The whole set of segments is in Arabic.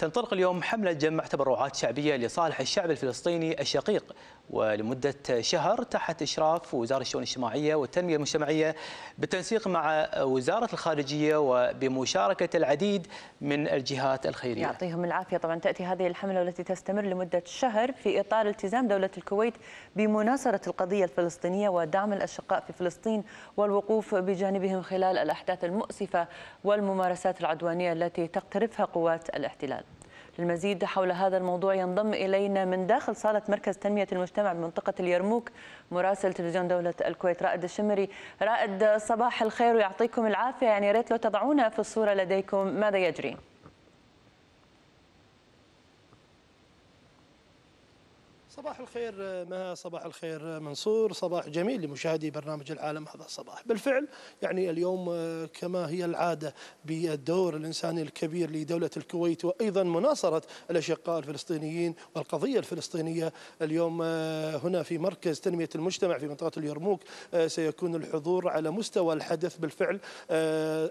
تنطلق اليوم حملة جمع تبرعات شعبية لصالح الشعب الفلسطيني الشقيق ولمدة شهر تحت إشراف وزارة الشؤون الاجتماعية والتنمية المجتمعية بالتنسيق مع وزارة الخارجية وبمشاركة العديد من الجهات الخيرية يعطيهم العافية طبعا تأتي هذه الحملة والتي تستمر لمدة شهر في إطار التزام دولة الكويت بمناصرة القضية الفلسطينية ودعم الأشقاء في فلسطين والوقوف بجانبهم خلال الأحداث المؤسفة والممارسات العدوانية التي تقترفها قوات الاحتلال للمزيد حول هذا الموضوع ينضم إلينا من داخل صالة مركز تنمية المجتمع بمنطقة اليرموك مراسل تلفزيون دولة الكويت رائد الشمري رائد صباح الخير ويعطيكم العافية يعني ريت لو تضعونا في الصورة لديكم ماذا يجري؟ صباح الخير آه، مها صباح الخير آه، منصور صباح جميل لمشاهدي برنامج العالم هذا الصباح بالفعل يعني اليوم آه، كما هي العادة بالدور الإنساني الكبير لدولة الكويت وأيضا مناصرة الأشقاء الفلسطينيين والقضية الفلسطينية اليوم هنا في مركز تنمية المجتمع في منطقة اليرموك سيكون الحضور على مستوى الحدث بالفعل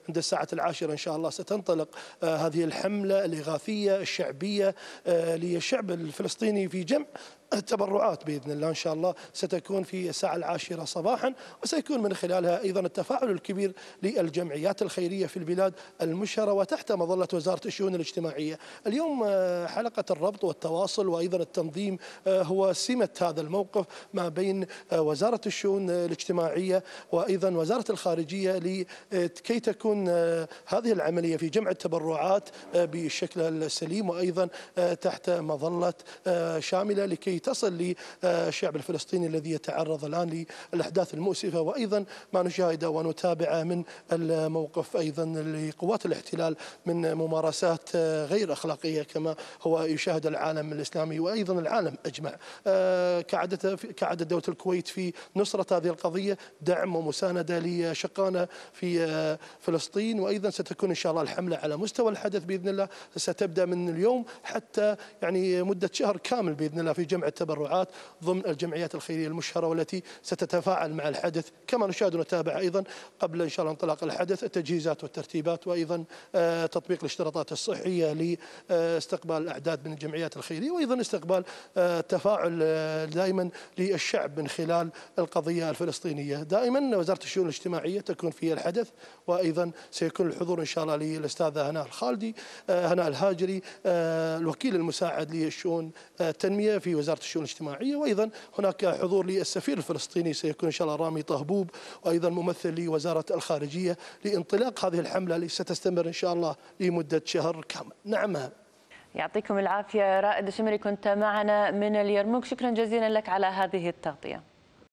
عند الساعة العاشرة إن شاء الله ستنطلق هذه الحملة الإغاثية الشعبية للشعب الفلسطيني في جمع التبرعات باذن الله ان شاء الله ستكون في الساعه العاشره صباحا وسيكون من خلالها ايضا التفاعل الكبير للجمعيات الخيريه في البلاد المشهره وتحت مظله وزاره الشؤون الاجتماعيه. اليوم آه، حلقه الربط والتواصل وايضا التنظيم آه، هو سمه هذا الموقف ما بين آه، وزاره الشؤون الاجتماعيه وايضا وزاره الخارجيه لكي تكون هذه العمليه في جمع التبرعات بشكل السليم وايضا تحت مظله شامله لكي تصل للشعب آه، الفلسطيني الذي يتعرض الآن للأحداث المؤسفة وأيضا ما نشاهده ونتابعه من الموقف أيضا لقوات الاحتلال من ممارسات آه، غير أخلاقية كما هو يشاهد العالم الإسلامي وأيضا العالم أجمع آه، كعادة كعادة دولة الكويت في نصرة هذه القضية دعم ومساندة لشقانا في فلسطين وأيضا ستكون إن شاء الله الحملة على مستوى الحدث بإذن الله ستبدأ من اليوم حتى يعني مدة شهر كامل بإذن الله في جمع التبرعات ضمن الجمعيات الخيرية المشهرة والتي ستتفاعل مع الحدث كما نشاهد ونتابع أيضا قبل إن شاء الله انطلاق الحدث التجهيزات والترتيبات وأيضا آه، تطبيق الاشتراطات الصحية لاستقبال الأعداد من الجمعيات الخيرية وأيضا استقبال آه، تفاعل آه، دائما للشعب من خلال القضية الفلسطينية دائما وزارة الشؤون الاجتماعية تكون في الحدث وأيضا سيكون الحضور إن شاء الله للأستاذة هناء الخالدي هناء الهاجري الوكيل المساعد للشؤون التنمية في وزارة وزاره الشؤون الاجتماعيه وايضا هناك حضور للسفير الفلسطيني سيكون ان شاء الله رامي طهبوب وايضا ممثل لوزاره الخارجيه لانطلاق هذه الحمله التي ستستمر ان شاء الله لمده شهر كامل نعم يعطيكم العافيه رائد الشمري كنت معنا من اليرموك شكرا جزيلا لك على هذه التغطيه